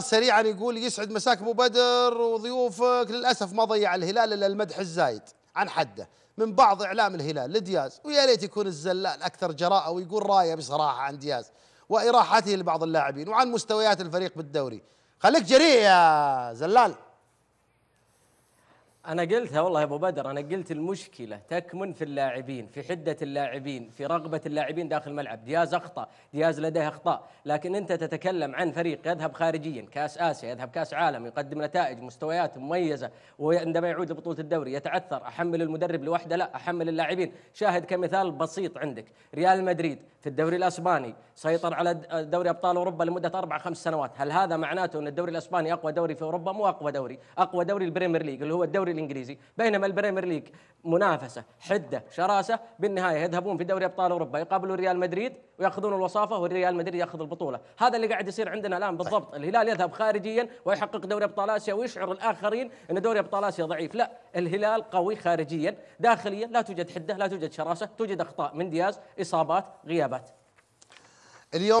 سريعا يقول يسعد مساك ابو بدر وضيوفك للاسف ما ضيع الهلال الا المدح الزايد عن حده من بعض اعلام الهلال لدياز ويا ليت يكون الزلال اكثر جراءه ويقول رايه بصراحه عن دياز واراحته لبعض اللاعبين وعن مستويات الفريق بالدوري خليك جريء يا زلال انا قلتها والله يا ابو بدر انا قلت المشكله تكمن في اللاعبين في حده اللاعبين في رغبه اللاعبين داخل الملعب دياز اخطا دياز لديه اخطاء لكن انت تتكلم عن فريق يذهب خارجيا كاس اسيا يذهب كاس عالم يقدم نتائج مستويات مميزه وعندما يعود لبطوله الدوري يتعثر احمل المدرب لوحده لا احمل اللاعبين شاهد كمثال بسيط عندك ريال مدريد في الدوري الاسباني سيطر على دوري ابطال اوروبا لمده اربع خمس سنوات هل هذا معناته ان الدوري الاسباني اقوى دوري في اوروبا مو اقوى دوري اقوى دوري البريمير ليج اللي هو الدوري الانجليزي بينما البريمير ليج منافسه حده شراسه بالنهايه يذهبون في دوري ابطال اوروبا يقابلون ريال مدريد وياخذون الوصافه وريال مدريد ياخذ البطوله هذا اللي قاعد يصير عندنا الان بالضبط طيب. الهلال يذهب خارجيا ويحقق دوري ابطال اسيا ويشعر الاخرين ان دوري ابطال اسيا ضعيف لا الهلال قوي خارجيا داخليا لا توجد حده لا توجد شراسه توجد اخطاء من دياز اصابات غيابات اليوم